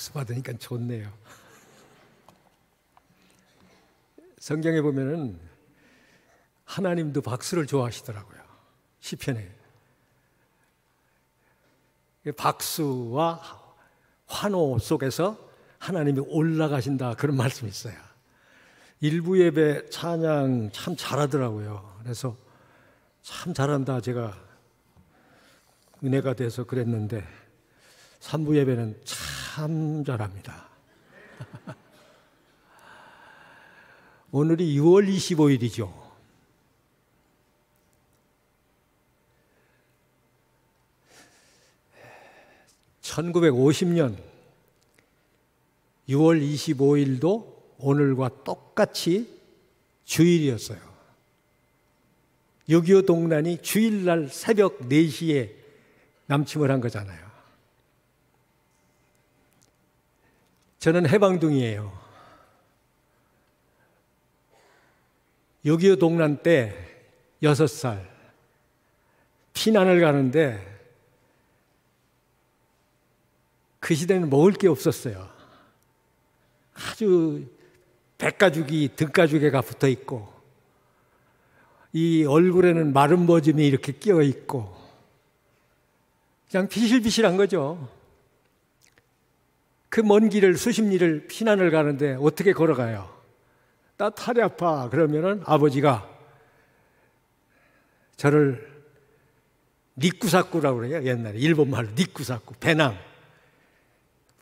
박수 받으니까 좋네요. 성경에 보면은 하나님도 박수를 좋아하시더라고요. 시편에 박수와 환호 속에서 하나님이 올라가신다 그런 말씀이 있어요. 일부 예배 찬양 참 잘하더라고요. 그래서 참 잘한다 제가 은혜가 돼서 그랬는데 3부 예배는 참참 잘합니다. 오늘이 6월 25일이죠. (1950년) (6월 25일도) 오늘과 똑같이 주일이었어요. 6.25 동란이 주일날 새벽 4시에 남침을 한 거잖아요. 저는 해방둥이에요. 여기요 동란 때 6살 피난을 가는데 그 시대는 먹을 게 없었어요. 아주 백가죽이 등가죽에가 붙어 있고 이 얼굴에는 마른 버짐이 이렇게 끼어 있고 그냥 비실비실한 거죠. 그먼 길을 수십 리를 피난을 가는데 어떻게 걸어가요? 나 탈이 아파. 그러면은 아버지가 저를 니쿠사쿠라고 그래요. 옛날에 일본 말로 니쿠사쿠 배낭.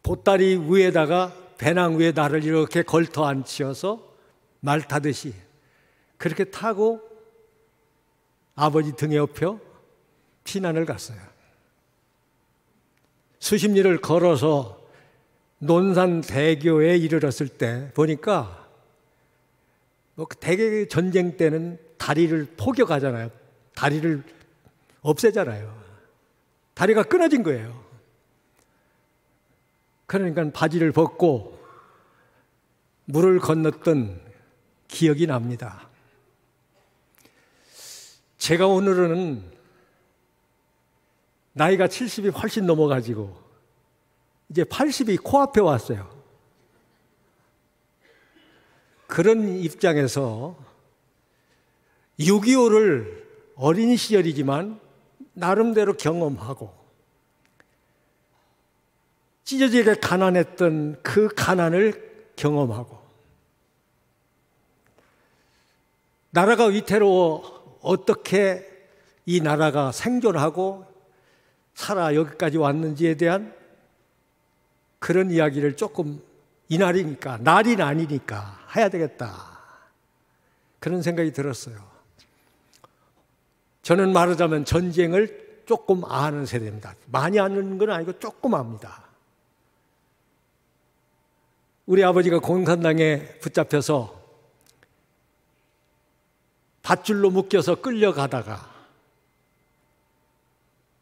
보따리 위에다가 배낭 위에 나를 이렇게 걸터 앉히어서 말 타듯이 그렇게 타고 아버지 등에 업혀 피난을 갔어요. 수십 리를 걸어서 논산 대교에 이르렀을 때 보니까 뭐 그 대개 전쟁 때는 다리를 포격하잖아요. 다리를 없애잖아요. 다리가 끊어진 거예요. 그러니까 바지를 벗고 물을 건넜던 기억이 납니다. 제가 오늘은 나이가 70이 훨씬 넘어가지고 이제 80이 코앞에 왔어요. 그런 입장에서 6.25를 어린 시절이지만 나름대로 경험하고 찢어지게 가난했던 그 가난을 경험하고 나라가 위태로워 어떻게 이 나라가 생존하고 살아 여기까지 왔는지에 대한 그런 이야기를 조금 이날이니까, 날이 아니니까 해야 되겠다. 그런 생각이 들었어요. 저는 말하자면 전쟁을 조금 아는 세대입니다. 많이 아는 건 아니고 조금 압니다. 우리 아버지가 공산당에 붙잡혀서 밧줄로 묶여서 끌려가다가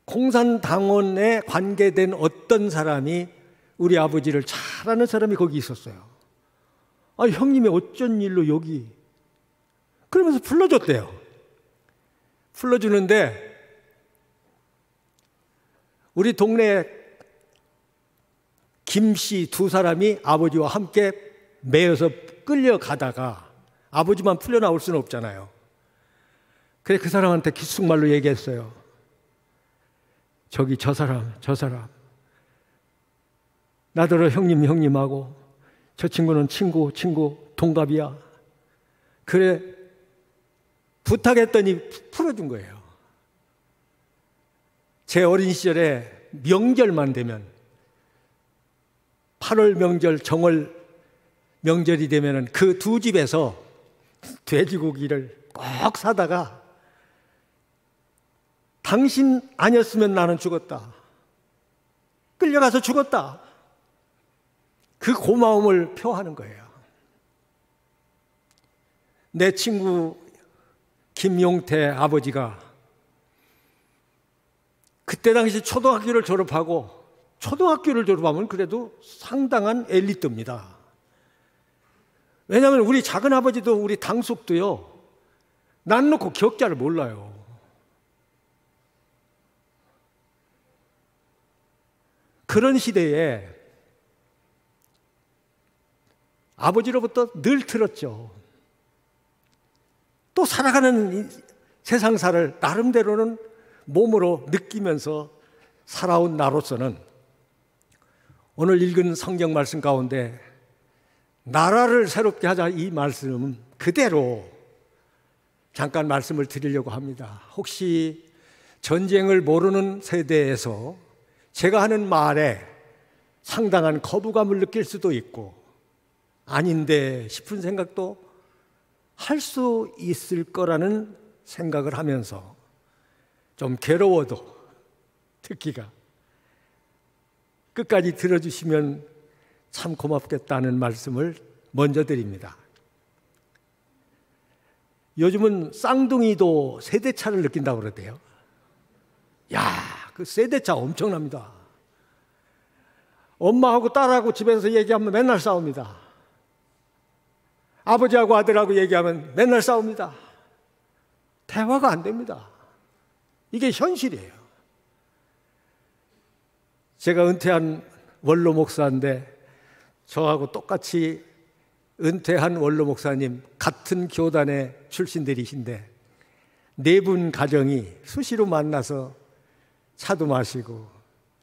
공산당원에 관계된 어떤 사람이 우리 아버지를 잘 아는 사람이 거기 있었어요. 아, 형님이 어쩐 일로 여기. 그러면서 불러줬대요. 불러주는데, 우리 동네 김씨 두 사람이 아버지와 함께 매여서 끌려가다가 아버지만 풀려나올 수는 없잖아요. 그래 그 사람한테 기숙말로 얘기했어요. 저기 저 사람, 저 사람. 나더러 형님 형님하고 저 친구는 친구 친구 동갑이야. 그래 부탁했더니 풀어준 거예요. 제 어린 시절에 명절만 되면 8월 명절, 정월 명절이 되면그 두 집에서 돼지고기를 꼭 사다가 당신 아니었으면 나는 죽었다. 끌려가서 죽었다. 그 고마움을 표하는 거예요. 내 친구 김용태 아버지가 그때 당시 초등학교를 졸업하고 초등학교를 졸업하면 그래도 상당한 엘리트입니다. 왜냐하면 우리 작은 아버지도 우리 당숙도요. 난 놓고 격자를 몰라요. 그런 시대에 아버지로부터 늘 들었죠. 또 살아가는 세상사를 나름대로는 몸으로 느끼면서 살아온 나로서는 오늘 읽은 성경 말씀 가운데 나라를 새롭게 하자 이말씀 그대로 잠깐 말씀을 드리려고 합니다. 혹시 전쟁을 모르는 세대에서 제가 하는 말에 상당한 거부감을 느낄 수도 있고 아닌데 싶은 생각도 할 수 있을 거라는 생각을 하면서 좀 괴로워도 듣기가 끝까지 들어주시면 참 고맙겠다는 말씀을 먼저 드립니다. 요즘은 쌍둥이도 세대차를 느낀다고 그러대요. 야, 그 세대차 엄청납니다. 엄마하고 딸하고 집에서 얘기하면 맨날 싸웁니다. 아버지하고 아들하고 얘기하면 맨날 싸웁니다. 대화가 안 됩니다. 이게 현실이에요. 제가 은퇴한 원로 목사인데 저하고 똑같이 은퇴한 원로 목사님 같은 교단의 출신들이신데 네 분 가정이 수시로 만나서 차도 마시고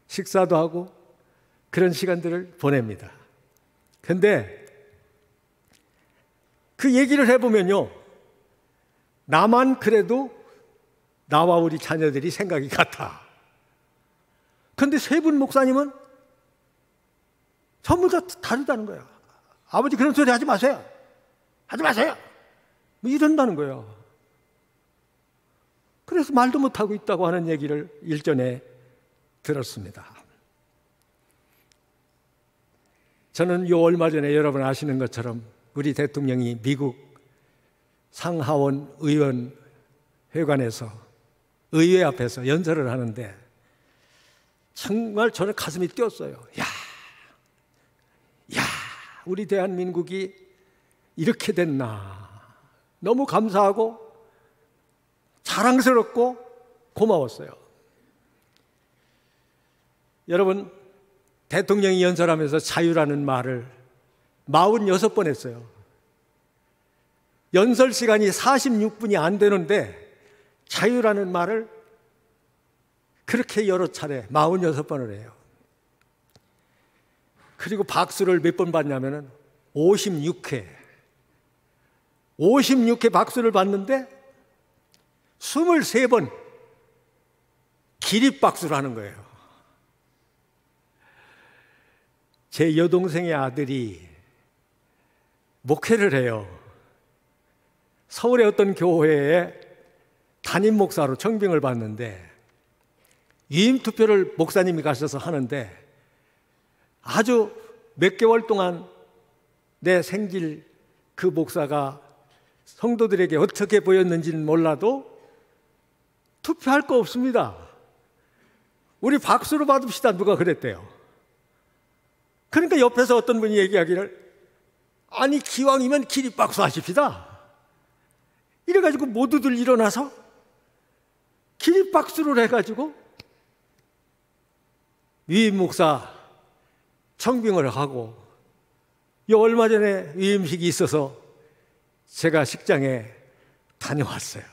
식사도 하고 그런 시간들을 보냅니다. 근데 그 얘기를 해보면요. 나만 그래도 나와 우리 자녀들이 생각이 같아. 그런데 세 분 목사님은 전부 다 다르다는 거예요. 아버지 그런 소리 하지 마세요. 하지 마세요. 뭐 이런다는 거예요. 그래서 말도 못하고 있다고 하는 얘기를 일전에 들었습니다. 저는 요 얼마 전에 여러분 아시는 것처럼 우리 대통령이 미국 상하원 의원 회관에서 의회 앞에서 연설을 하는데 정말 저는 가슴이 뛰었어요. 야, 야, 우리 대한민국이 이렇게 됐나. 너무 감사하고 자랑스럽고 고마웠어요. 여러분, 대통령이 연설하면서 자유라는 말을 46번 했어요. 연설 시간이 46분이 안 되는데 자유라는 말을 그렇게 여러 차례 46번을 해요. 그리고 박수를 몇 번 받냐면은 56회. 56회 박수를 받는데 23번 기립박수를 하는 거예요. 제 여동생의 아들이 목회를 해요. 서울의 어떤 교회에 담임 목사로 청빙을 받는데 위임 투표를 목사님이 가셔서 하는데 아주 몇 개월 동안 내 생길 그 목사가 성도들에게 어떻게 보였는지는 몰라도 투표할 거 없습니다. 우리 박수로 받읍시다. 누가 그랬대요. 그러니까 옆에서 어떤 분이 얘기하기를 아니 기왕이면 기립박수 하십시다. 이래가지고 모두들 일어나서 기립박수를 해가지고 위임 목사 청빙을 하고 얼마 전에 위임식이 있어서 제가 식장에 다녀왔어요.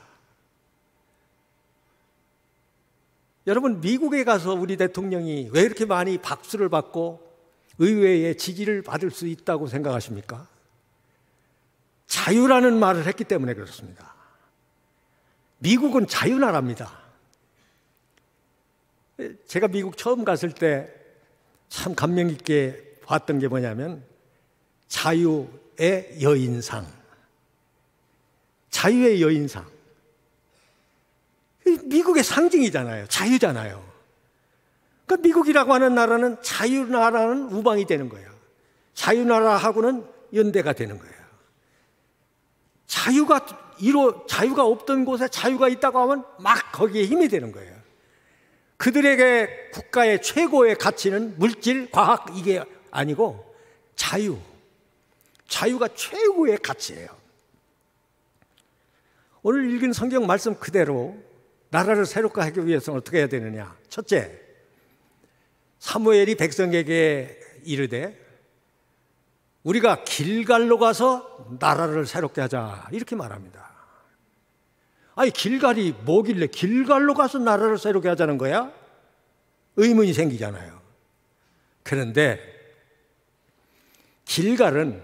여러분 미국에 가서 우리 대통령이 왜 이렇게 많이 박수를 받고 의회의 지지를 받을 수 있다고 생각하십니까? 자유라는 말을 했기 때문에 그렇습니다. 미국은 자유나라입니다. 제가 미국 처음 갔을 때 참 감명 깊게 봤던 게 뭐냐면 자유의 여인상. 자유의 여인상. 미국의 상징이잖아요. 자유잖아요. 그러니까 미국이라고 하는 나라는 자유나라는 우방이 되는 거예요. 자유나라하고는 연대가 되는 거예요. 자유가 이로 자유가 없던 곳에 자유가 있다고 하면 막 거기에 힘이 되는 거예요. 그들에게 국가의 최고의 가치는 물질, 과학 이게 아니고 자유. 자유가 최고의 가치예요. 오늘 읽은 성경 말씀 그대로 나라를 새롭게 하기 위해서는 어떻게 해야 되느냐? 첫째, 사무엘이 백성에게 이르되 우리가 길갈로 가서 나라를 새롭게 하자 이렇게 말합니다. 아니 길갈이 뭐길래 길갈로 가서 나라를 새롭게 하자는 거야? 의문이 생기잖아요. 그런데 길갈은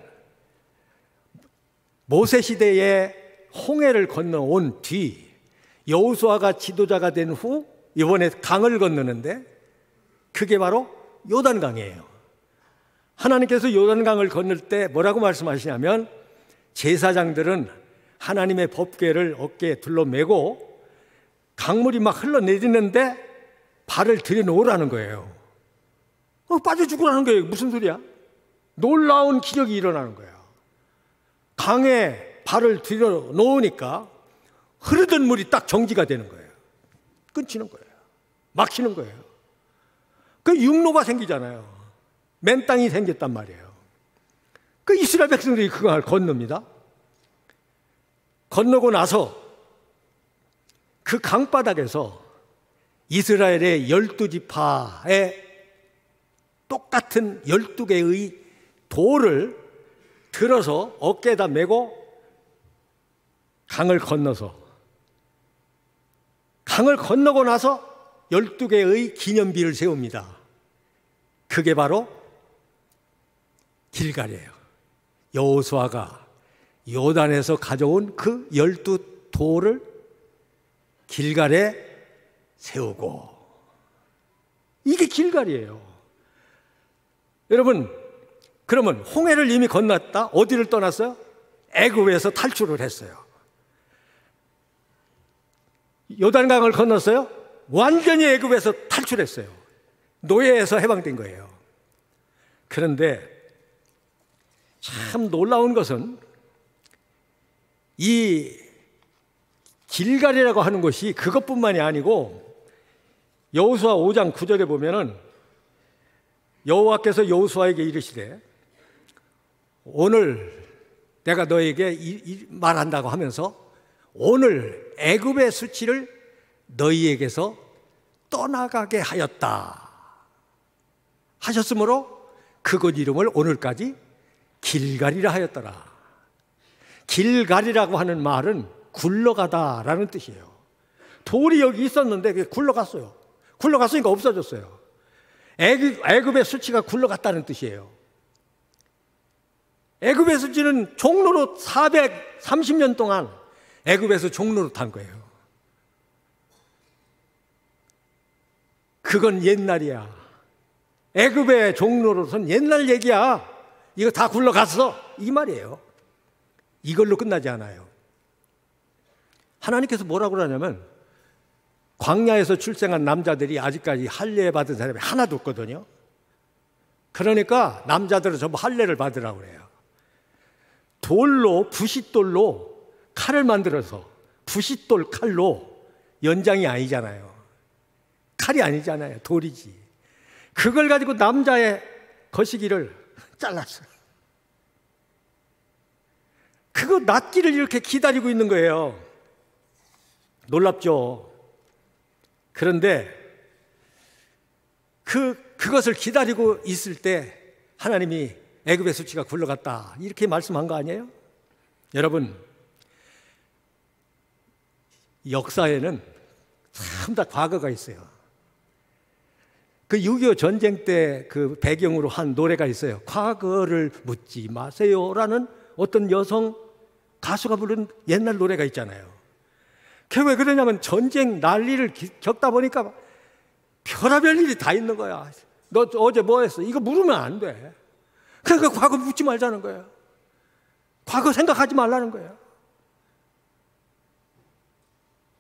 모세 시대에 홍해를 건너온 뒤 여호수아가 지도자가 된 후 이번에 강을 건너는데 그게 바로 요단강이에요. 하나님께서 요단강을 건널 때 뭐라고 말씀하시냐면 제사장들은 하나님의 법궤를 어깨에 둘러매고 강물이 막 흘러내리는데 발을 들여놓으라는 거예요. 어, 빠져 죽으라는 거예요. 무슨 소리야? 놀라운 기적이 일어나는 거예요. 강에 발을 들여놓으니까 흐르던 물이 딱 정지가 되는 거예요. 끊치는 거예요. 막히는 거예요. 그 육로가 생기잖아요. 맨 땅이 생겼단 말이에요. 그 이스라엘 백성들이 그걸 건넙니다. 건너고 나서 그 강바닥에서 이스라엘의 열두 지파의 똑같은 열두 개의 돌을 들어서 어깨에다 메고 강을 건너서 강을 건너고 나서 열두 개의 기념비를 세웁니다. 그게 바로 길갈이에요. 여호수아가 요단에서 가져온 그 열두 돌을 길갈에 세우고 이게 길갈이에요. 여러분 그러면 홍해를 이미 건넜다. 어디를 떠났어요? 애굽에서 탈출을 했어요. 요단강을 건넜어요. 완전히 애굽에서 탈출했어요. 노예에서 해방된 거예요. 그런데 참 놀라운 것은 이 길갈이라고 하는 것이 그것뿐만이 아니고 여호수아 5장 9절에 보면은 여호와께서 여호수아에게 이르시되 오늘 내가 너에게 이, 이 말한다고 하면서 오늘 애굽의 수치를 너희에게서 떠나가게 하였다. 하셨으므로 그곳 이름을 오늘까지 길갈이라 하였더라. 길갈이라고 하는 말은 굴러가다라는 뜻이에요. 돌이 여기 있었는데 그게 굴러갔어요. 굴러갔으니까 없어졌어요. 애굽, 애굽의 수치가 굴러갔다는 뜻이에요. 애굽의 수치는 종로로 430년 동안 애굽에서 종로로 탄 거예요. 그건 옛날이야. 애굽의 종로로선 옛날 얘기야. 이거 다 굴러갔어. 이 말이에요. 이걸로 끝나지 않아요. 하나님께서 뭐라고 그러냐면 광야에서 출생한 남자들이 아직까지 할례 받은 사람이 하나도 없거든요. 그러니까 남자들은 전부 할례를 받으라고 그래요. 돌로 부싯돌로 칼을 만들어서 부싯돌 칼로 연장이 아니잖아요. 칼이 아니잖아요. 돌이지. 그걸 가지고 남자의 거시기를 잘랐어. 그거 낫기를 이렇게 기다리고 있는 거예요. 놀랍죠? 그런데 그, 그것을 기다리고 있을 때 하나님이 애굽의 수치가 굴러갔다. 이렇게 말씀한 거 아니에요? 여러분, 역사에는 참 다 과거가 있어요. 그6.25 전쟁 때 그 배경으로 한 노래가 있어요. 과거를 묻지 마세요라는 어떤 여성 가수가 부른 옛날 노래가 있잖아요. 그게 왜 그러냐면 전쟁 난리를 겪다 보니까 별하별 일이 다 있는 거야. 너 어제 뭐 했어? 이거 물으면 안 돼. 그러니까 과거 묻지 말자는 거예요 과거 생각하지 말라는 거예요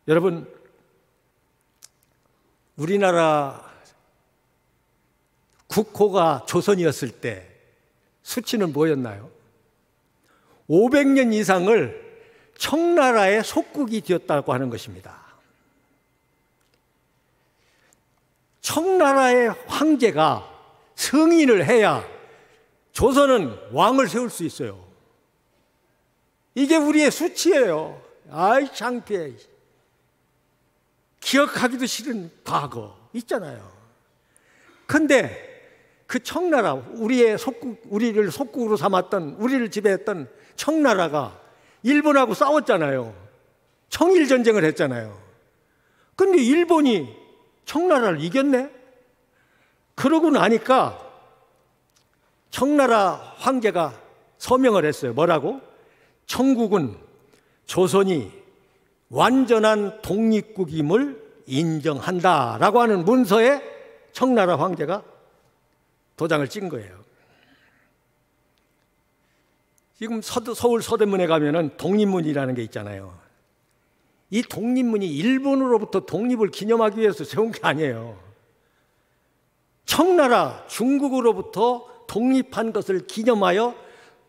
여러분, 우리나라 국호가 조선이었을 때 수치는 뭐였나요? 500년 이상을 청나라의 속국이 되었다고 하는 것입니다. 청나라의 황제가 승인을 해야 조선은 왕을 세울 수 있어요. 이게 우리의 수치예요. 아이, 창피해. 기억하기도 싫은 과거 있잖아요. 근데 그 청나라 우리의 속국 우리를 속국으로 삼았던 우리를 지배했던 청나라가 일본하고 싸웠잖아요. 청일 전쟁을 했잖아요. 근데 일본이 청나라를 이겼네. 그러고 나니까 청나라 황제가 서명을 했어요. 뭐라고? 청국은 조선이 완전한 독립국임을 인정한다라고 하는 문서에 청나라 황제가 도장을 찍은 거예요. 지금 서울 서대문에 가면은 독립문이라는 게 있잖아요. 이 독립문이 일본으로부터 독립을 기념하기 위해서 세운 게 아니에요. 청나라 중국으로부터 독립한 것을 기념하여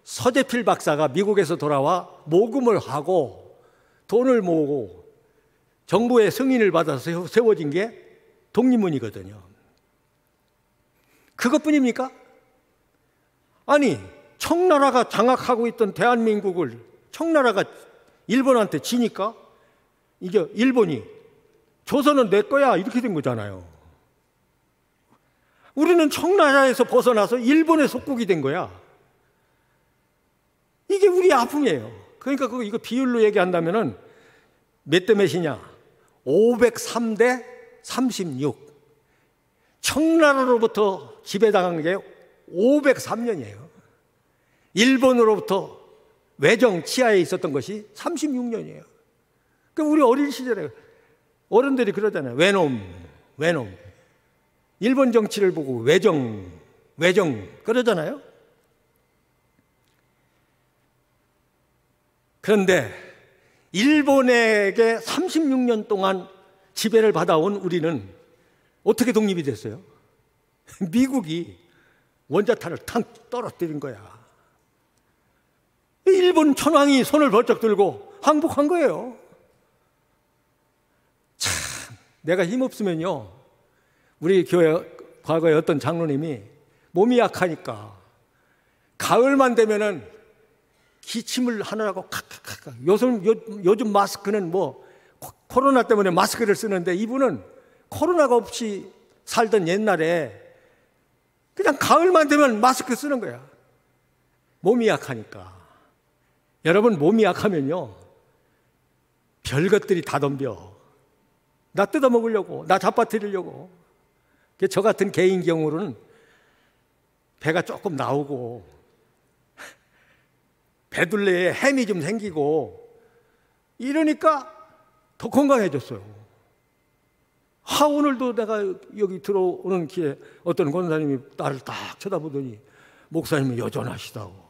서재필 박사가 미국에서 돌아와 모금을 하고 돈을 모으고 정부의 승인을 받아서 세워진 게 독립문이거든요. 그것뿐입니까? 아니, 청나라가 장악하고 있던 대한민국을 청나라가 일본한테 지니까 이게 일본이 조선은 내 거야 이렇게 된 거잖아요. 우리는 청나라에서 벗어나서 일본의 속국이 된 거야. 이게 우리 아픔이에요. 그러니까 그거 이거 비율로 얘기한다면은 몇 대 몇이냐? 503 대 36. 청나라로부터 지배당한 게 503년이에요. 일본으로부터 외정 치하에 있었던 것이 36년이에요. 그 우리 어린 시절에 어른들이 그러잖아요. 외놈, 외놈. 일본 정치를 보고 외정, 외정 그러잖아요. 그런데 일본에게 36년 동안 지배를 받아온 우리는 어떻게 독립이 됐어요? 미국이 원자탄을 탕 떨어뜨린 거야. 일본 천황이 손을 벌쩍 들고 항복한 거예요. 참, 내가 힘없으면요. 우리 교회 과거에 어떤 장로님이 몸이 약하니까 가을만 되면은 기침을 하느라고 칵칵칵. 요즘, 요, 요즘 마스크는 뭐 코로나 때문에 마스크를 쓰는데 이분은 코로나가 없이 살던 옛날에 그냥 가을만 되면 마스크 쓰는 거야. 몸이 약하니까. 여러분 몸이 약하면요. 별것들이 다 덤벼. 나 뜯어 먹으려고, 나 잡아뜨리려고. 그 저 같은 개인 경우로는 배가 조금 나오고, 배둘레에 햄이 좀 생기고, 이러니까 더 건강해졌어요. 하 오늘도 내가 여기 들어오는 길에 어떤 권사님이 나를 딱 쳐다보더니 목사님이 여전하시다고.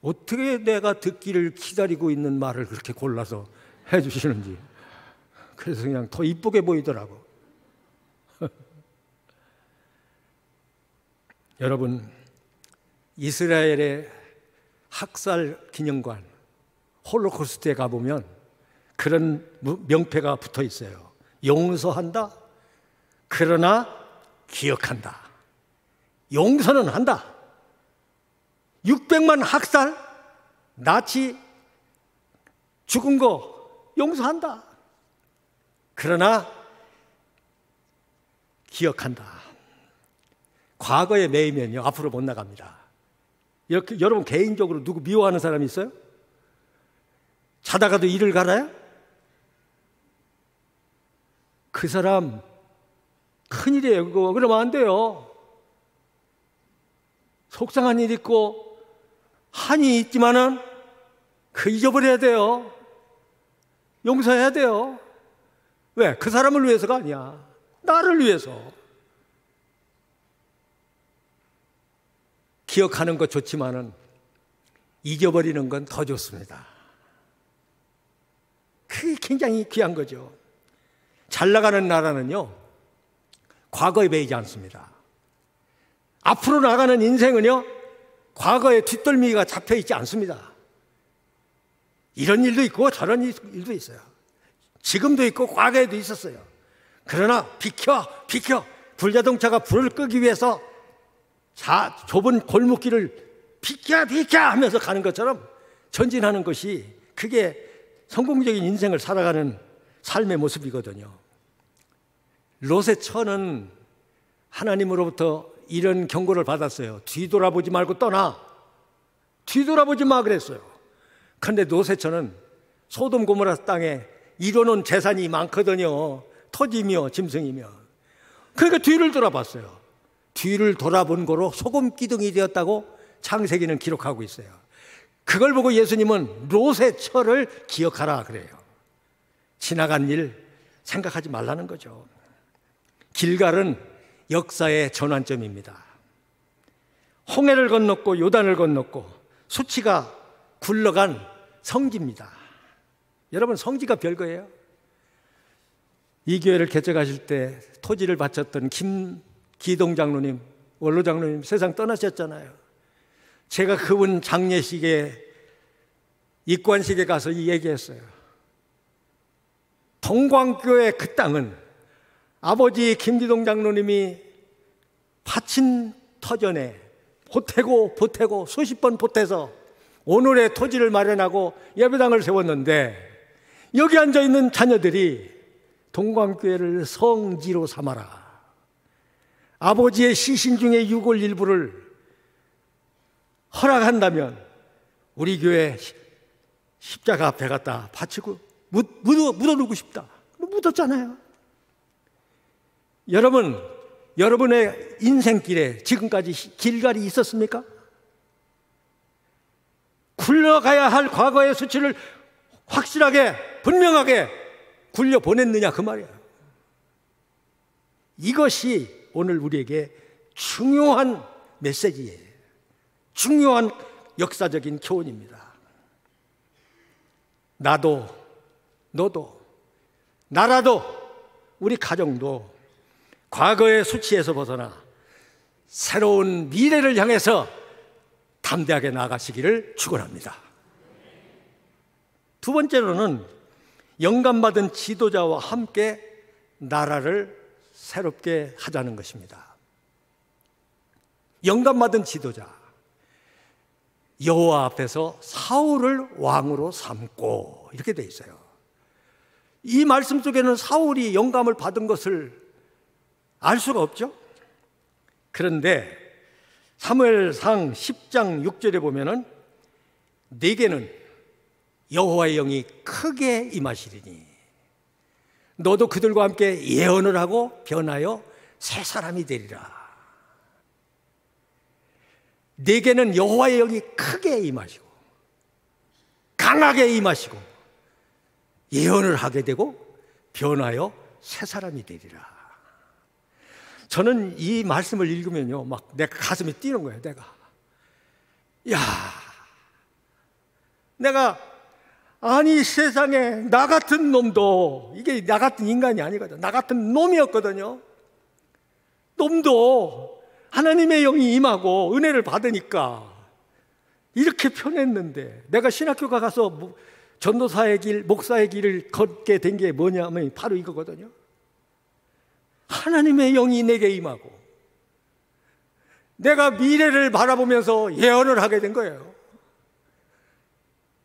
어떻게 내가 듣기를 기다리고 있는 말을 그렇게 골라서 해주시는지. 그래서 그냥 더 이쁘게 보이더라고. 여러분, 이스라엘의 학살 기념관, 홀로코스트에 가보면 그런 명패가 붙어 있어요. 용서한다. 그러나 기억한다. 용서는 한다. 600만 학살, 나치 죽은 거 용서한다. 그러나 기억한다. 과거에 매이면요, 앞으로 못 나갑니다. 이렇게 여러분 개인적으로 누구 미워하는 사람이 있어요? 자다가도 이를 갈아요? 그 사람 큰일이에요, 그거. 그러면 안 돼요. 속상한 일 있고 한이 있지만은 그 잊어버려야 돼요. 용서해야 돼요. 왜? 그 사람을 위해서가 아니야. 나를 위해서. 기억하는 것 좋지만은 잊어버리는 건 더 좋습니다. 그게 굉장히 귀한 거죠. 잘 나가는 나라는요, 과거에 매이지 않습니다. 앞으로 나가는 인생은요, 과거에 뒷덜미가 잡혀 있지 않습니다. 이런 일도 있고 저런 일도 있어요. 지금도 있고 과거에도 있었어요. 그러나 비켜, 비켜. 불자동차가 불을 끄기 위해서 자, 좁은 골목길을 비켜, 비켜 하면서 가는 것처럼 전진하는 것이 그게 성공적인 인생을 살아가는 삶의 모습이거든요. 롯의 처는 하나님으로부터 이런 경고를 받았어요. 뒤돌아보지 말고 떠나. 뒤돌아보지 마 그랬어요. 그런데 롯의 처는 소돔 고모라 땅에 이뤄놓은 재산이 많거든요. 토지며 짐승이며. 그러니까 뒤를 돌아봤어요. 뒤를 돌아본 거로 소금 기둥이 되었다고 창세기는 기록하고 있어요. 그걸 보고 예수님은 롯의 처를 기억하라 그래요. 지나간 일 생각하지 말라는 거죠. 길갈은 역사의 전환점입니다. 홍해를 건넜고 요단을 건넜고 수치가 굴러간 성지입니다. 여러분 성지가 별거예요. 이 교회를 개척하실 때 토지를 바쳤던 김기동 장로님, 원로 장로님 세상 떠나셨잖아요. 제가 그분 장례식에 입관식에 가서 이 얘기했어요. 동광교회 그 땅은 아버지 김기동 장로님이 파친 터전에 보태고 보태고 수십 번 보태서 오늘의 토지를 마련하고 예배당을 세웠는데 여기 앉아 있는 자녀들이 동광교회를 성지로 삼아라. 아버지의 시신 중에 유골 일부를 허락한다면 우리 교회 십자가 앞에 갖다 바치고 묻, 어 묻어두고 싶다. 뭐 묻었잖아요. 여러분, 여러분의 인생길에 지금까지 길갈이 있었습니까? 굴러가야 할 과거의 수치를 확실하게, 분명하게 굴려 보냈느냐, 그 말이야. 이것이 오늘 우리에게 중요한 메시지예요. 중요한 역사적인 교훈입니다. 나도 너도, 나라도, 우리 가정도 과거의 수치에서 벗어나 새로운 미래를 향해서 담대하게 나아가시기를 축원합니다. 두 번째로는 영감받은 지도자와 함께 나라를 새롭게 하자는 것입니다. 영감받은 지도자 여호와 앞에서 사울을 왕으로 삼고 이렇게 돼 있어요. 이 말씀 속에는 사울이 영감을 받은 것을 알 수가 없죠. 그런데 사무엘상 10장 6절에 보면은 네게는 여호와의 영이 크게 임하시리니 너도 그들과 함께 예언을 하고 변하여 새 사람이 되리라. 네게는 여호와의 영이 크게 임하시고 강하게 임하시고 예언을 하게 되고 변하여 새 사람이 되리라. 저는 이 말씀을 읽으면요, 막 내 가슴이 뛰는 거예요, 내가. 야, 내가 아니 세상에 나 같은 놈도 이게 나 같은 인간이 아니거든. 나 같은 놈이었거든요. 놈도 하나님의 영이 임하고 은혜를 받으니까 이렇게 편했는데 내가 신학교가 가서 뭐 전도사의 길, 목사의 길을 걷게 된 게 뭐냐면 바로 이거거든요. 하나님의 영이 내게 임하고 내가 미래를 바라보면서 예언을 하게 된 거예요.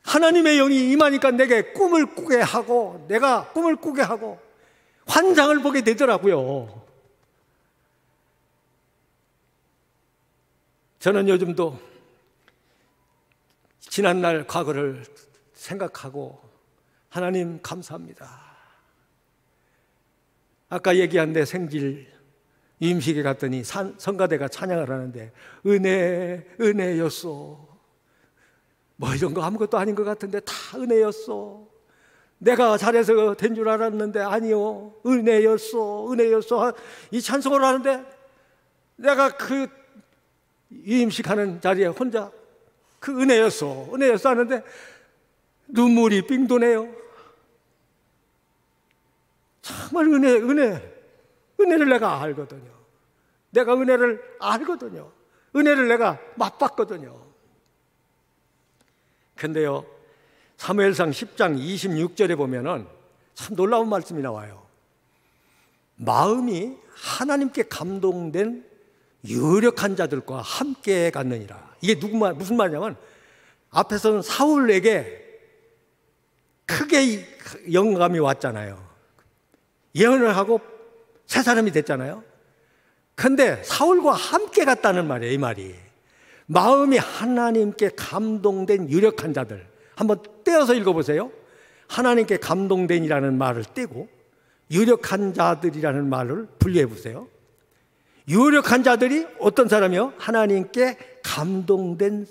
하나님의 영이 임하니까 내게 꿈을 꾸게 하고 내가 꿈을 꾸게 하고 환상을 보게 되더라고요. 저는 요즘도 지난날 과거를 생각하고 하나님 감사합니다. 아까 얘기한 내 생질 임식에 갔더니 산, 성가대가 찬양을 하는데 은혜 은혜였소 뭐 이런 거 아무것도 아닌 것 같은데 다 은혜였소 내가 잘해서 된 줄 알았는데 아니요 은혜였소 은혜였소 이 찬송을 하는데 내가 그 임식하는 자리에 혼자 그 은혜였소 은혜였소 하는데 눈물이 빙 도네요. 정말 은혜, 은혜. 은혜를 내가 알거든요. 내가 은혜를 알거든요. 은혜를 내가 맛봤거든요. 근데요, 사무엘상 10장 26절에 보면은 참 놀라운 말씀이 나와요. 마음이 하나님께 감동된 유력한 자들과 함께 갔느니라. 이게 누구 말, 무슨 말이냐면 앞에서는 사울에게 크게 영감이 왔잖아요. 예언을 하고 새 사람이 됐잖아요. 근데 사울과 함께 갔다는 말이에요, 이 말이. 마음이 하나님께 감동된 유력한 자들. 한번 떼어서 읽어보세요. 하나님께 감동된이라는 말을 떼고, 유력한 자들이라는 말을 분류해보세요. 유력한 자들이 어떤 사람이요? 하나님께 감동된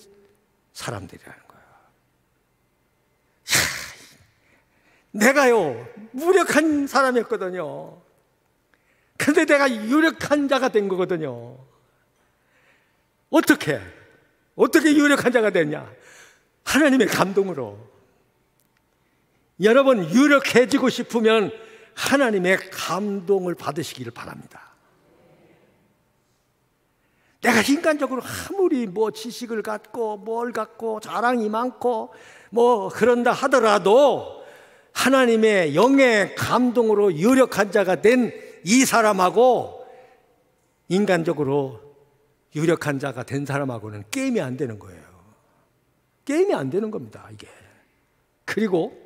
사람들이라는. 내가요, 무력한 사람이었거든요. 근데 내가 유력한 자가 된 거거든요. 어떻게? 어떻게 유력한 자가 됐냐? 하나님의 감동으로. 여러분, 유력해지고 싶으면 하나님의 감동을 받으시기를 바랍니다. 내가 인간적으로 아무리 뭐 지식을 갖고 뭘 갖고 자랑이 많고 뭐 그런다 하더라도 하나님의 영의 감동으로 유력한 자가 된 이 사람하고 인간적으로 유력한 자가 된 사람하고는 게임이 안 되는 거예요. 게임이 안 되는 겁니다, 이게. 그리고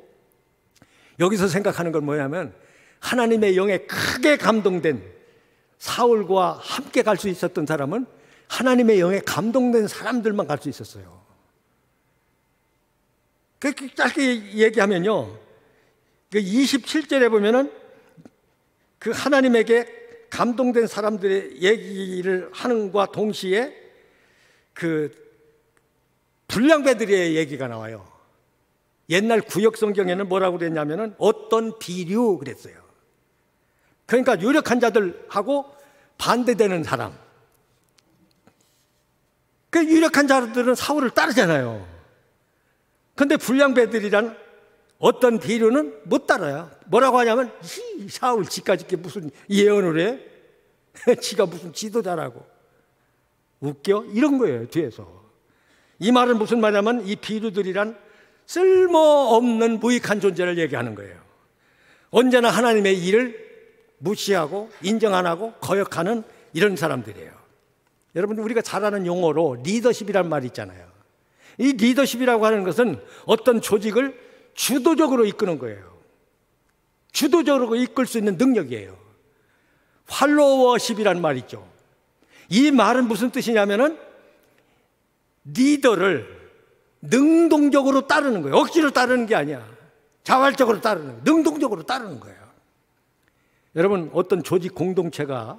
여기서 생각하는 건 뭐냐면 하나님의 영에 크게 감동된 사울과 함께 갈 수 있었던 사람은 하나님의 영에 감동된 사람들만 갈 수 있었어요. 그렇게 짧게 얘기하면요. 그 27절에 보면은 그 하나님에게 감동된 사람들의 얘기를 하는과 동시에 그 불량배들의 얘기가 나와요. 옛날 구역 성경에는 뭐라고 그랬냐면은 어떤 비류 그랬어요. 그러니까 유력한 자들하고 반대되는 사람. 그 유력한 자들은 사울을 따르잖아요. 근데 불량배들이란 어떤 비료는 못 따라요. 뭐라고 하냐면 히, 사울 지까 지게 무슨 예언을 해? 지가 무슨 지도자라고 웃겨? 이런 거예요 뒤에서 이 말은 무슨 말이냐면 이 비료들이란 쓸모없는 무익한 존재를 얘기하는 거예요 언제나 하나님의 일을 무시하고 인정 안 하고 거역하는 이런 사람들이에요 여러분 우리가 잘 아는 용어로 리더십이란 말이 있잖아요 이 리더십이라고 하는 것은 어떤 조직을 주도적으로 이끄는 거예요. 주도적으로 이끌 수 있는 능력이에요. 팔로워십이라는 말이 있죠. 이 말은 무슨 뜻이냐면은 리더를 능동적으로 따르는 거예요. 억지로 따르는 게 아니야. 자발적으로 따르는 거예요. 능동적으로 따르는 거예요. 여러분, 어떤 조직 공동체가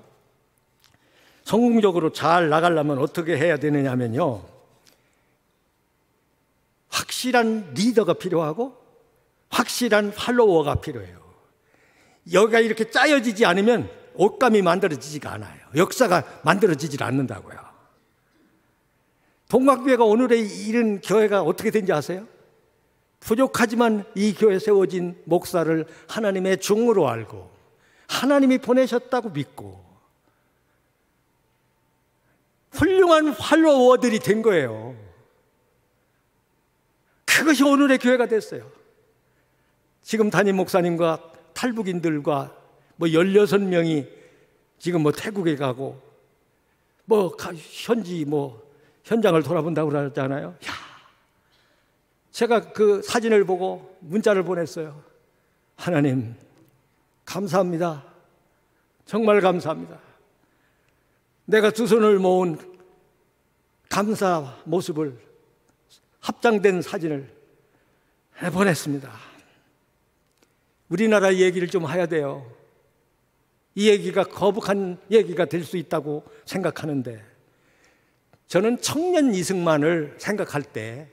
성공적으로 잘 나가려면 어떻게 해야 되느냐면요. 하 확실한 리더가 필요하고 확실한 팔로워가 필요해요. 여기가 이렇게 짜여지지 않으면 옷감이 만들어지지가 않아요. 역사가 만들어지질 않는다고요. 동각교회가 오늘의 이런 교회가 어떻게 된지 아세요? 부족하지만 이 교회 세워진 목사를 하나님의 중으로 알고 하나님이 보내셨다고 믿고 훌륭한 팔로워들이 된 거예요. 그것이 오늘의 교회가 됐어요. 지금 담임 목사님과 탈북인들과 뭐 16명이 지금 뭐 태국에 가고 뭐 현지 뭐 현장을 돌아본다고 그러잖아요. 야, 제가 그 사진을 보고 문자를 보냈어요. 하나님, 감사합니다. 정말 감사합니다. 내가 두 손을 모은 감사 모습을 합장된 사진을 보냈습니다. 우리나라 얘기를 좀 해야 돼요. 이 얘기가 거북한 얘기가 될 수 있다고 생각하는데 저는 청년 이승만을 생각할 때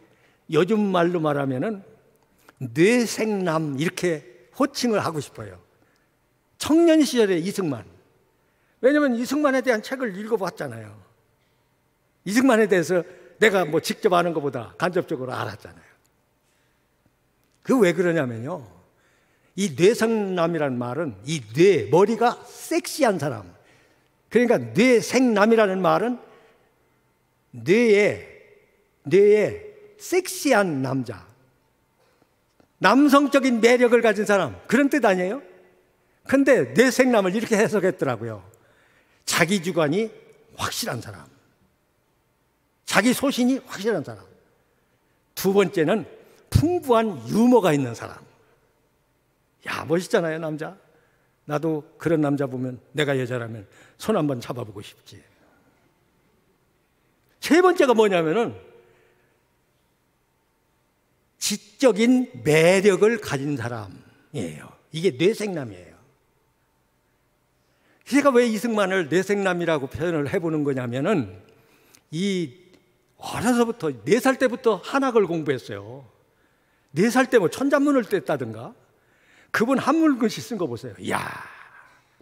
요즘 말로 말하면은 뇌생남 이렇게 호칭을 하고 싶어요. 청년 시절의 이승만. 왜냐면 이승만에 대한 책을 읽어봤잖아요. 이승만에 대해서 내가 뭐 직접 아는 것보다 간접적으로 알았잖아요. 그 왜 그러냐면요. 이 뇌상남이라는 말은 이 뇌, 머리가 섹시한 사람. 그러니까 뇌생남이라는 말은 뇌에, 뇌에 섹시한 남자. 남성적인 매력을 가진 사람. 그런 뜻 아니에요? 근데 뇌생남을 이렇게 해석했더라고요. 자기 주관이 확실한 사람. 자기 소신이 확실한 사람. 두 번째는 풍부한 유머가 있는 사람. 야, 멋있잖아요, 남자. 나도 그런 남자 보면 내가 여자라면 손 한번 잡아보고 싶지. 세 번째가 뭐냐면은 지적인 매력을 가진 사람이에요. 이게 뇌생남이에요. 제가 왜 이승만을 뇌생남이라고 표현을 해보는 거냐면은 이 어려서부터 네 살 때부터 한학을 공부했어요. 네 살 때 뭐 천자문을 뗐다든가 그분 한물근 씨쓴거 보세요. 야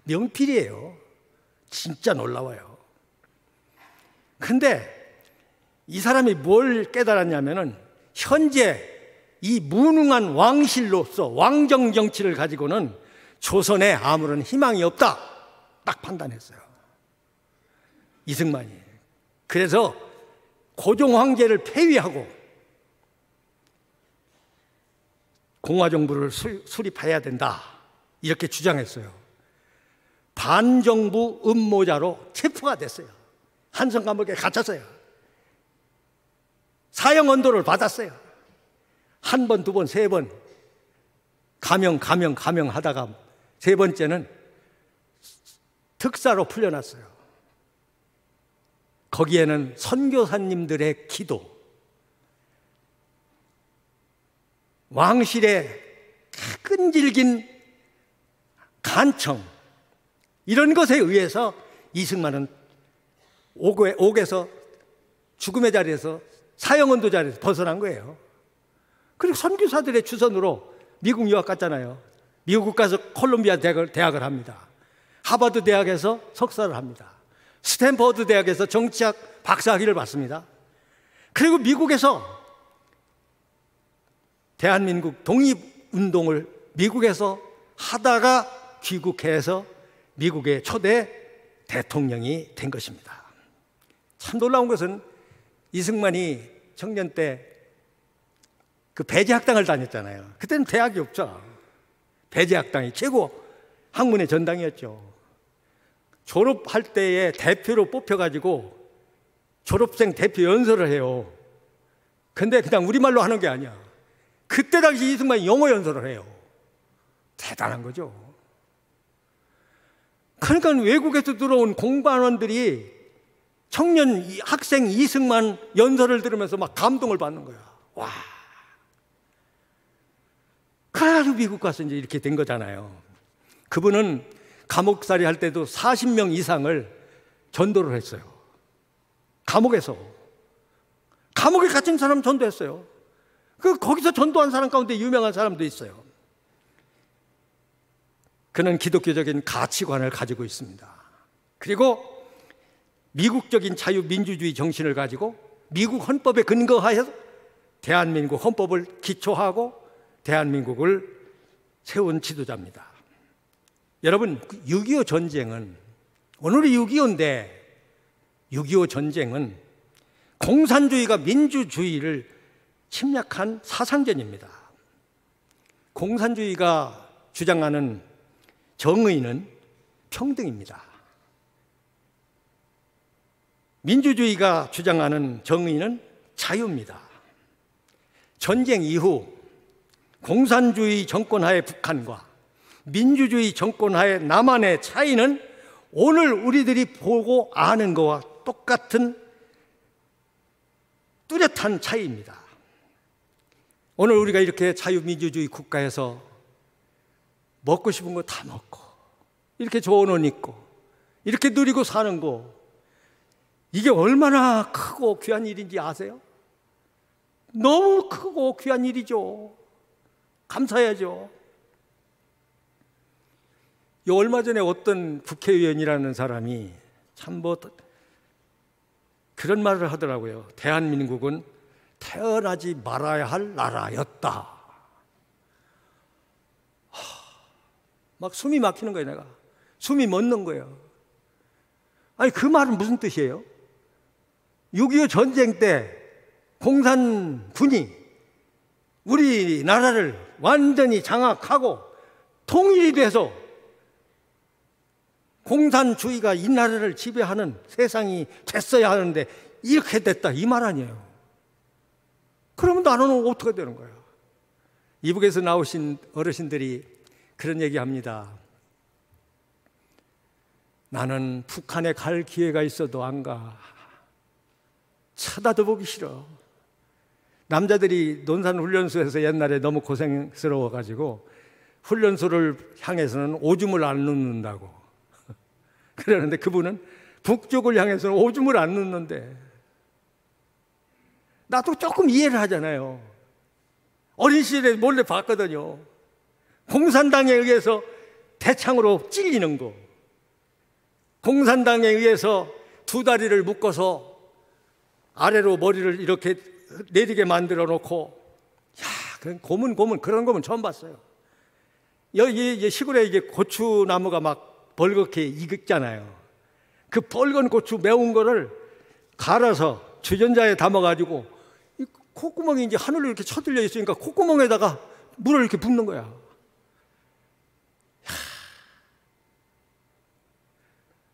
명필이에요. 진짜 놀라워요. 근데 이 사람이 뭘 깨달았냐면은 현재 이 무능한 왕실로서 왕정 정치를 가지고는 조선에 아무런 희망이 없다. 딱 판단했어요. 이승만이. 그래서 고종 황제를 폐위하고 공화정부를 수립해야 된다. 이렇게 주장했어요. 반정부 음모자로 체포가 됐어요. 한성 감옥에 갇혔어요. 사형 언도를 받았어요. 한 번, 두 번, 세 번. 가명, 가명, 가명 하다가 세 번째는 특사로 풀려났어요. 거기에는 선교사님들의 기도, 왕실의 끈질긴 간청 이런 것에 의해서 이승만은 옥에, 옥에서 죽음의 자리에서 사형원도 자리에서 벗어난 거예요. 그리고 선교사들의 추선으로 미국 유학 갔잖아요. 미국 가서 콜롬비아 대학을, 대학을 합니다. 하버드 대학에서 석사를 합니다. 스탠퍼드 대학에서 정치학 박사학위를 받습니다. 그리고 미국에서 대한민국 독립운동을 미국에서 하다가 귀국해서 미국의 초대 대통령이 된 것입니다. 참 놀라운 것은 이승만이 청년 때 그 배제학당을 다녔잖아요. 그때는 대학이 없죠 배제학당이 최고 학문의 전당이었죠. 졸업할 때에 대표로 뽑혀가지고 졸업생 대표 연설을 해요. 근데 그냥 우리말로 하는 게 아니야. 그때 당시 이승만이 영어 연설을 해요. 대단한 거죠. 그러니까 외국에서 들어온 공반원들이 청년 학생 이승만 연설을 들으면서 막 감동을 받는 거야. 와. 그래가 미국 가서 이제 이렇게 된 거잖아요. 그분은 감옥살이 할 때도 40명 이상을 전도를 했어요. 감옥에서. 감옥에 갇힌 사람 전도했어요. 그 거기서 전도한 사람 가운데 유명한 사람도 있어요. 그는 기독교적인 가치관을 가지고 있습니다. 그리고 미국적인 자유민주주의 정신을 가지고 미국 헌법에 근거하여 대한민국 헌법을 기초하고 대한민국을 세운 지도자입니다. 여러분, 6.25 그 전쟁은 오늘이 6.25인데 6.25 전쟁은 공산주의가 민주주의를 침략한 사상전입니다. 공산주의가 주장하는 정의는 평등입니다. 민주주의가 주장하는 정의는 자유입니다. 전쟁 이후 공산주의 정권하의 북한과 민주주의 정권하의 남한의 차이는 오늘 우리들이 보고 아는 것과 똑같은 뚜렷한 차이입니다. 오늘 우리가 이렇게 자유민주주의 국가에서 먹고 싶은 거 다 먹고, 이렇게 좋은 옷 입고, 이렇게 누리고 사는 거, 이게 얼마나 크고 귀한 일인지 아세요? 너무 크고 귀한 일이죠. 감사해야죠. 요 얼마 전에 어떤 국회의원이라는 사람이 참 뭐 그런 말을 하더라고요. 대한민국은 태어나지 말아야 할 나라였다. 막 숨이 막히는 거예요, 내가. 숨이 멎는 거예요. 아니, 그 말은 무슨 뜻이에요? 6.25 전쟁 때 공산군이 우리나라를 완전히 장악하고 통일이 돼서 공산주의가 이 나라를 지배하는 세상이 됐어야 하는데 이렇게 됐다. 이 말 아니에요. 그러면 나는 어떻게 되는 거야? 이북에서 나오신 어르신들이 그런 얘기 합니다. 나는 북한에 갈 기회가 있어도 안 가. 쳐다도 보기 싫어. 남자들이 논산훈련소에서 옛날에 너무 고생스러워가지고 훈련소를 향해서는 오줌을 안 눕는다고. 그러는데 그분은 북쪽을 향해서는 오줌을 안 눕는데 나도 조금 이해를 하잖아요. 어린 시절에 몰래 봤거든요. 공산당에 의해서 대창으로 찔리는 거. 공산당에 의해서 두 다리를 묶어서 아래로 머리를 이렇게 내리게 만들어 놓고, 야, 그런 고문, 고문, 그런 거면 처음 봤어요. 여기 시골에 이게 고추나무가 막 벌겋게 익잖아요. 었그 벌건 고추 매운 거를 갈아서 주전자에 담아가지고 콧구멍이 이제 하늘로 이렇게 쳐들려 있으니까 콧구멍에다가 물을 이렇게 붓는 거야. 이야.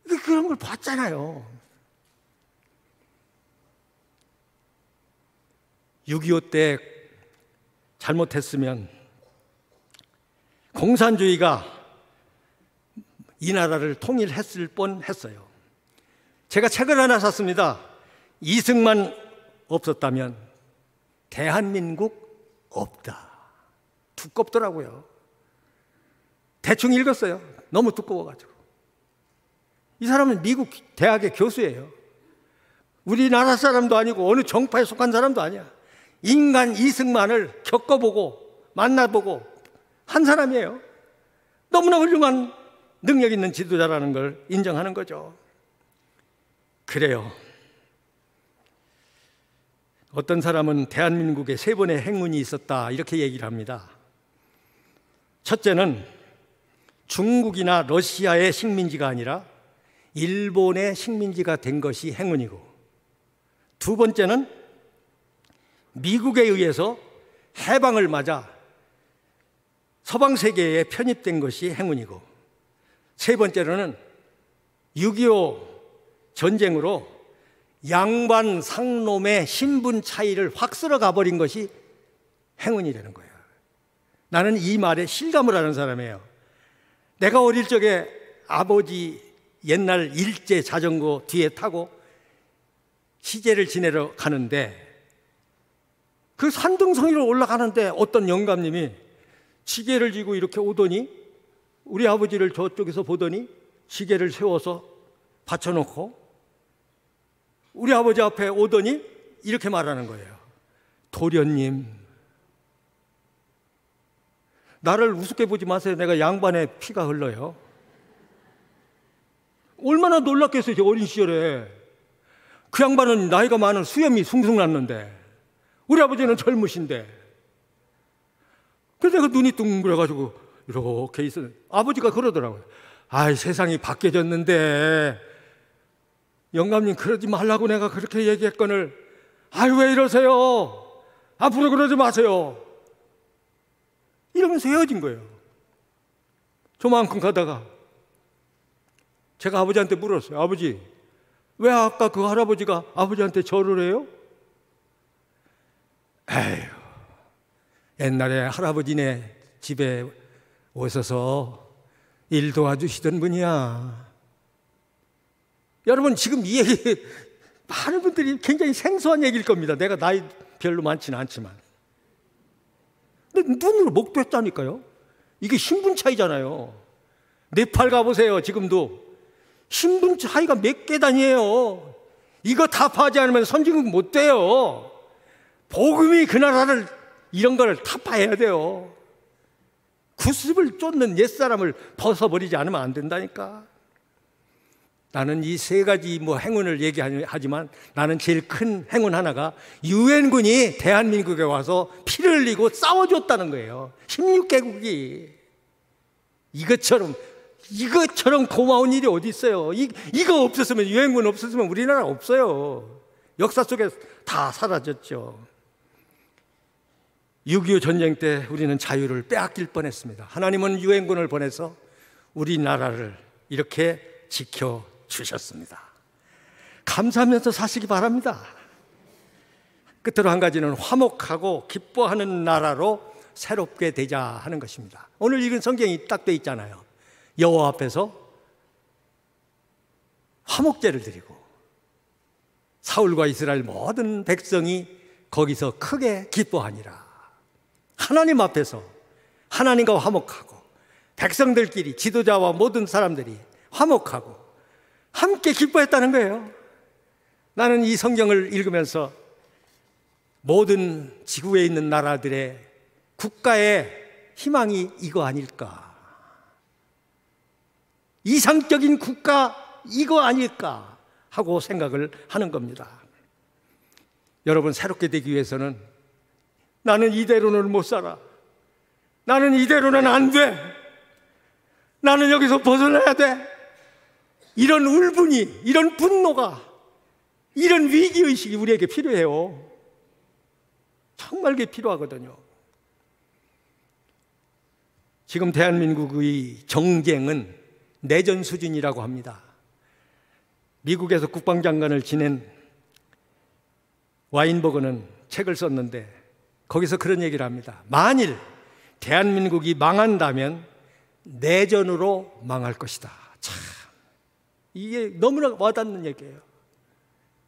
그, 그런 걸 봤잖아요. 6.25 때 잘못했으면 공산주의가 이 나라를 통일했을 뻔 했어요. 제가 책을 하나 샀습니다. 이승만 없었다면 대한민국 없다. 두껍더라고요. 대충 읽었어요. 너무 두꺼워가지고. 이 사람은 미국 대학의 교수예요. 우리나라 사람도 아니고 어느 정파에 속한 사람도 아니야. 인간 이승만을 겪어보고 만나보고 한 사람이에요. 너무나 훌륭한 능력 있는 지도자라는 걸 인정하는 거죠. 그래요. 어떤 사람은 대한민국에 세 번의 행운이 있었다 이렇게 얘기를 합니다. 첫째는 중국이나 러시아의 식민지가 아니라 일본의 식민지가 된 것이 행운이고 두 번째는 미국에 의해서 해방을 맞아 서방 세계에 편입된 것이 행운이고 세 번째로는 6.25 전쟁으로 양반 상놈의 신분 차이를 확 쓸어가 버린 것이 행운이 되는 거예요. 나는 이 말에 실감을 하는 사람이에요. 내가 어릴 적에 아버지 옛날 일제 자전거 뒤에 타고 시제를 지내러 가는데 그 산등성이로 올라가는데 어떤 영감님이 지게를 쥐고 이렇게 오더니 우리 아버지를 저쪽에서 보더니 지게를 세워서 받쳐놓고 우리 아버지 앞에 오더니 이렇게 말하는 거예요. 도련님, 나를 우습게 보지 마세요. 내가 양반의 피가 흘러요. 얼마나 놀랐겠어요, 어린 시절에. 그 양반은 나이가 많은 수염이 숭숭 났는데, 우리 아버지는 젊으신데. 그래서 그 눈이 둥그래가지고, 이렇게 있었는데, 아버지가 그러더라고요. 아이, 세상이 바뀌어졌는데, 영감님 그러지 말라고 내가 그렇게 얘기했거을 아유 왜 이러세요? 앞으로 그러지 마세요. 이러면서 헤어진 거예요. 조만큼 가다가 제가 아버지한테 물었어요. 아버지, 왜 아까 그 할아버지가 아버지한테 절을 해요? 에휴, 옛날에 할아버지네 집에 오셔서 일 도와주시던 분이야. 여러분 지금 이 얘기 많은 분들이 굉장히 생소한 얘기일 겁니다. 내가 나이 별로 많지는 않지만. 근데 눈으로 목도했다니까요. 이게 신분 차이잖아요. 네팔 가보세요, 지금도. 신분 차이가 몇 계단이에요. 이거 다 파지 않으면 선진국 못 돼요. 복음이 그 나라를 이런 걸 타파해야 돼요. 구습을 쫓는 옛사람을 벗어버리지 않으면 안 된다니까. 나는 이 세 가지 뭐 행운을 얘기하지만 나는 제일 큰 행운 하나가 유엔군이 대한민국에 와서 피를 흘리고 싸워줬다는 거예요. 16개국이 이것처럼 이것처럼 고마운 일이 어디 있어요? 이, 이거 없었으면 유엔군 없었으면 우리나라 없어요. 역사 속에 다 사라졌죠. 6.25 전쟁 때 우리는 자유를 빼앗길 뻔했습니다. 하나님은 유엔군을 보내서 우리나라를 이렇게 지켜 주셨습니다. 감사하면서 사시기 바랍니다. 끝으로 한 가지는 화목하고 기뻐하는 나라로 새롭게 되자 하는 것입니다. 오늘 읽은 성경이 딱 돼 있잖아요. 여호와 앞에서 화목제를 드리고 사울과 이스라엘 모든 백성이 거기서 크게 기뻐하니라. 하나님 앞에서 하나님과 화목하고 백성들끼리 지도자와 모든 사람들이 화목하고 함께 기뻐했다는 거예요. 나는 이 성경을 읽으면서 모든 지구에 있는 나라들의 국가의 희망이 이거 아닐까? 이상적인 국가 이거 아닐까? 하고 생각을 하는 겁니다. 여러분, 새롭게 되기 위해서는 나는 이대로는 못 살아. 나는 이대로는 안 돼. 나는 여기서 벗어나야 돼. 이런 울분이, 이런 분노가, 이런 위기의식이 우리에게 필요해요. 정말 게 필요하거든요. 지금 대한민국의 정쟁은 내전 수준이라고 합니다. 미국에서 국방장관을 지낸 와인버그는 책을 썼는데 거기서 그런 얘기를 합니다. 만일 대한민국이 망한다면 내전으로 망할 것이다. 참 이게 너무나 와닿는 얘기예요.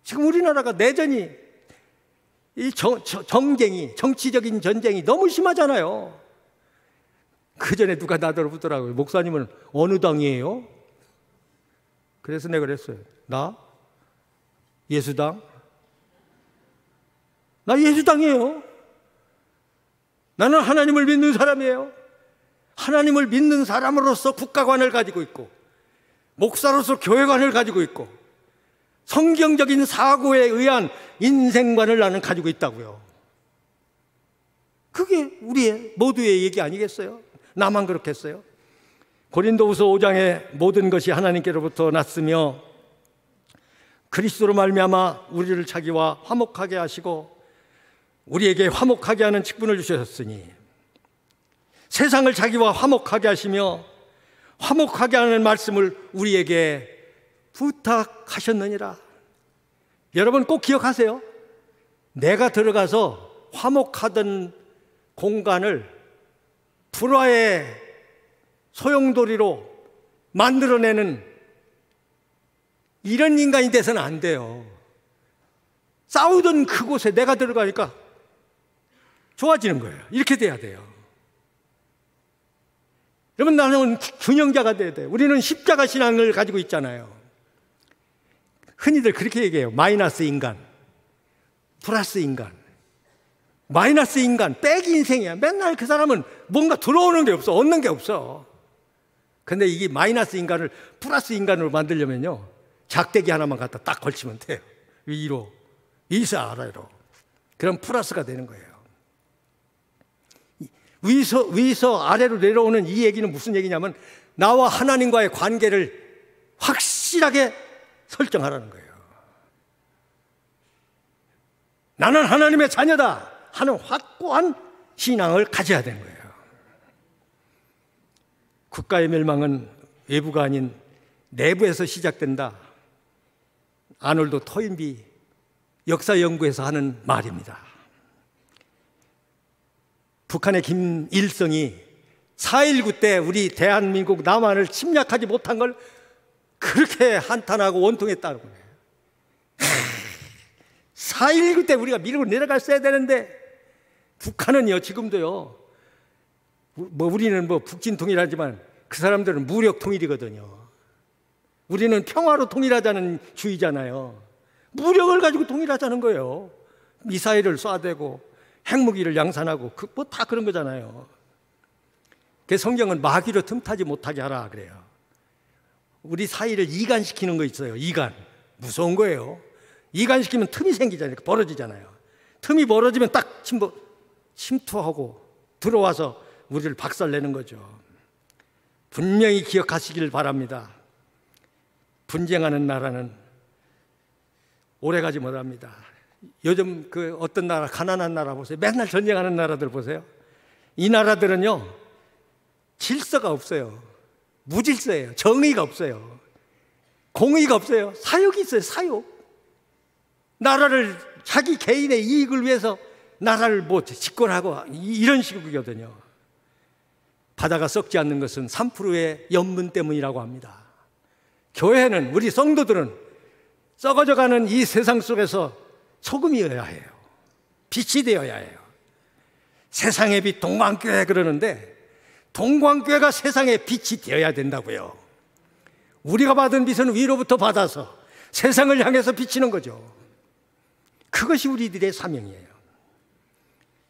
지금 우리나라가 내전이 이 정, 정쟁이 정치적인 전쟁이 너무 심하잖아요. 그 전에 누가 나더러 붙더라고요 목사님은 어느 당이에요? 그래서 내가 그랬어요. 나 예수당. 나 예수당이에요. 나는 하나님을 믿는 사람이에요. 하나님을 믿는 사람으로서 국가관을 가지고 있고 목사로서 교회관을 가지고 있고 성경적인 사고에 의한 인생관을 나는 가지고 있다고요. 그게 우리의 모두의 얘기 아니겠어요? 나만 그렇겠어요? 고린도후서 5장에 모든 것이 하나님께로부터 났으며 그리스도로 말미암아 우리를 자기와 화목하게 하시고 우리에게 화목하게 하는 직분을 주셨으니 세상을 자기와 화목하게 하시며 화목하게 하는 말씀을 우리에게 부탁하셨느니라. 여러분 꼭 기억하세요. 내가 들어가서 화목하던 공간을 불화의 소용돌이로 만들어내는 이런 인간이 돼서는 안 돼요. 싸우던 그곳에 내가 들어가니까 좋아지는 거예요. 이렇게 돼야 돼요. 여러분 나는 균형자가 돼야 돼. 우리는 십자가 신앙을 가지고 있잖아요. 흔히들 그렇게 얘기해요. 마이너스 인간, 플러스 인간, 마이너스 인간, 빼기 인생이야. 맨날 그 사람은 뭔가 들어오는 게 없어, 얻는 게 없어. 근데 이게 마이너스 인간을 플러스 인간으로 만들려면요. 작대기 하나만 갖다 딱 걸치면 돼요. 위로, 이사 아래로. 그럼 플러스가 되는 거예요. 위서, 위서 아래로 내려오는 이 얘기는 무슨 얘기냐면 나와 하나님과의 관계를 확실하게 설정하라는 거예요. 나는 하나님의 자녀다 하는 확고한 신앙을 가져야 되는 거예요. 국가의 멸망은 외부가 아닌 내부에서 시작된다. 아놀드 토인비 역사 연구에서 하는 말입니다. 북한의 김일성이 4.19 때 우리 대한민국 남한을 침략하지 못한 걸 그렇게 한탄하고 원통했다고 해요. 4.19 때 우리가 밀고 내려갔어야 되는데 북한은요, 지금도요, 뭐 우리는 뭐 북진 통일하지만 그 사람들은 무력 통일이거든요. 우리는 평화로 통일하자는 주의잖아요. 무력을 가지고 통일하자는 거예요. 미사일을 쏴대고 핵무기를 양산하고 그, 뭐다 그런 거잖아요. 그 성경은 마귀로 틈타지 못하게 하라 그래요. 우리 사이를 이간시키는 거 있어요. 이간. 무서운 거예요. 이간시키면 틈이 생기잖아요. 벌어지잖아요. 틈이 벌어지면 딱 침범, 침투하고 들어와서 우리를 박살내는 거죠. 분명히 기억하시길 바랍니다. 분쟁하는 나라는 오래가지 못합니다. 요즘 그 어떤 나라, 가난한 나라 보세요. 맨날 전쟁하는 나라들 보세요. 이 나라들은요, 질서가 없어요. 무질서예요. 정의가 없어요. 공의가 없어요. 사욕이 있어요, 사욕. 나라를 자기 개인의 이익을 위해서 나라를 뭐 집권하고 이런 식이거든요. 바다가 썩지 않는 것은 3%의 연문 때문이라고 합니다. 교회는 우리 성도들은 썩어져가는 이 세상 속에서 소금이어야 해요. 빛이 되어야 해요. 세상의 빛 동광교회 그러는데 동광교회가 세상의 빛이 되어야 된다고요. 우리가 받은 빛은 위로부터 받아서 세상을 향해서 비치는 거죠. 그것이 우리들의 사명이에요.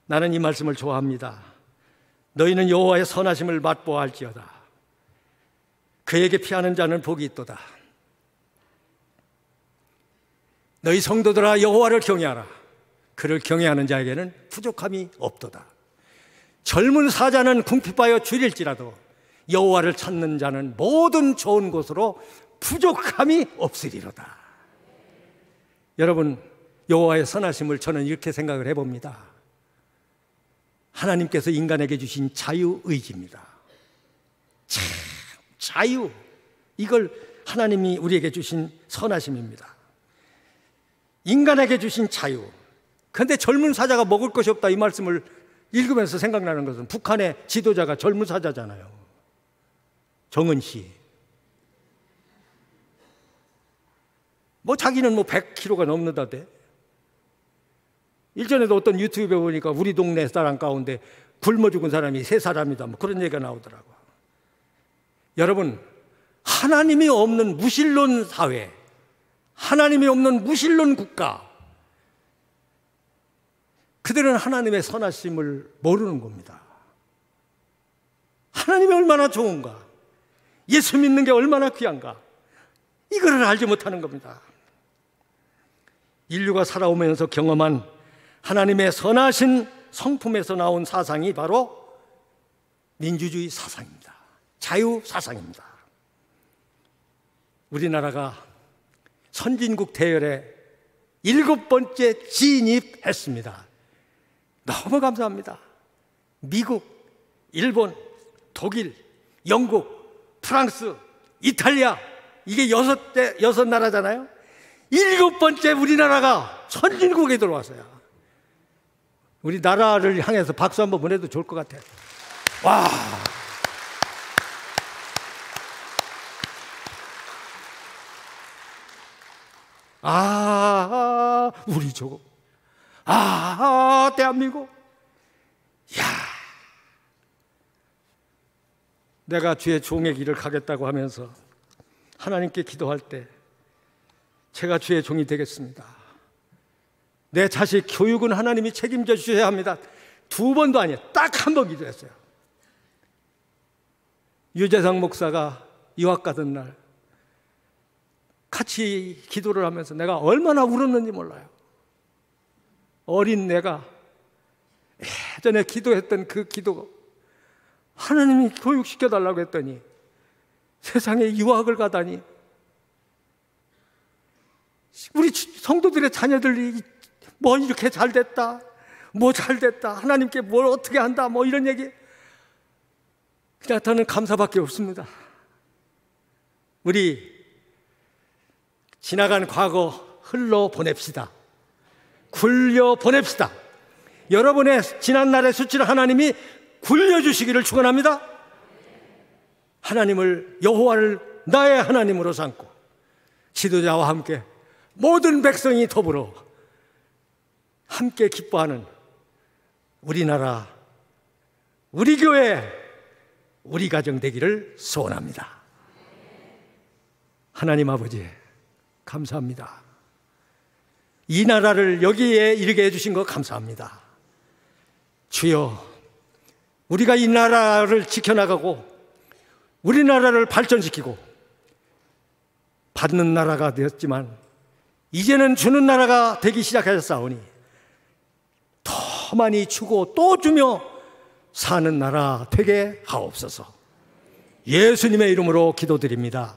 나는 이 말씀을 좋아합니다. 너희는 여호와의 선하심을 맛보아 할지어다. 그에게 피하는 자는 복이 있도다. 너희 성도들아 여호와를 경외하라. 그를 경외하는 자에게는 부족함이 없도다. 젊은 사자는 궁핍하여 줄일지라도 여호와를 찾는 자는 모든 좋은 곳으로 부족함이 없으리로다. 여러분 여호와의 선하심을 저는 이렇게 생각을 해봅니다. 하나님께서 인간에게 주신 자유 의지입니다. 참 자유 이걸 하나님이 우리에게 주신 선하심입니다. 인간에게 주신 자유. 근데 젊은 사자가 먹을 것이 없다 이 말씀을 읽으면서 생각나는 것은 북한의 지도자가 젊은 사자잖아요. 정은 씨. 뭐 자기는 뭐 100kg가 넘는다대. 일전에도 어떤 유튜브에 보니까 우리 동네 사람 가운데 굶어 죽은 사람이 세 사람이다. 뭐 그런 얘기가 나오더라고. 여러분, 하나님이 없는 무신론 사회, 하나님이 없는 무신론 국가. 그들은 하나님의 선하심을 모르는 겁니다. 하나님이 얼마나 좋은가. 예수 믿는 게 얼마나 귀한가. 이거를 알지 못하는 겁니다. 인류가 살아오면서 경험한 하나님의 선하신 성품에서 나온 사상이 바로 민주주의 사상입니다. 자유 사상입니다. 우리나라가 선진국 대열에 일곱 번째 진입했습니다. 너무 감사합니다. 미국, 일본, 독일, 영국, 프랑스, 이탈리아 이게 여섯 대 여섯 나라잖아요. 일곱 번째 우리나라가 선진국에 들어왔어요. 우리 나라를 향해서 박수 한번 보내도 좋을 것 같아요. 와. 아, 우리 조국. 아, 대한민국. 야. 내가 주의 종의 길을 가겠다고 하면서 하나님께 기도할 때 제가 주의 종이 되겠습니다. 내 자식 교육은 하나님이 책임져 주셔야 합니다. 두 번도 아니에요. 딱 한 번 기도했어요. 유재상 목사가 유학 가던 날 같이 기도를 하면서 내가 얼마나 울었는지 몰라요. 어린 내가 예전에 기도했던 그 기도 가 하나님이 교육시켜 달라고 했더니 세상에 유학을 가다니 우리 성도들의 자녀들이 뭐 이렇게 잘 됐다 뭐 잘 됐다 하나님께 뭘 어떻게 한다 뭐 이런 얘기 그냥 저는 감사밖에 없습니다 우리 지나간 과거 흘러 보냅시다. 굴려 보냅시다. 여러분의 지난날의 수치를 하나님이 굴려주시기를 축원합니다. 하나님을 여호와를 나의 하나님으로 삼고 지도자와 함께 모든 백성이 더불어 함께 기뻐하는 우리나라, 우리 교회, 우리 가정 되기를 소원합니다. 하나님 아버지. 감사합니다. 이 나라를 여기에 이르게 해주신 것 감사합니다. 주여, 우리가 이 나라를 지켜나가고, 우리나라를 발전시키고, 받는 나라가 되었지만, 이제는 주는 나라가 되기 시작하셨사오니, 더 많이 주고 또 주며 사는 나라 되게 하옵소서. 예수님의 이름으로 기도드립니다.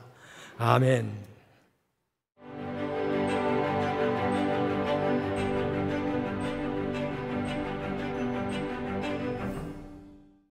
아멘.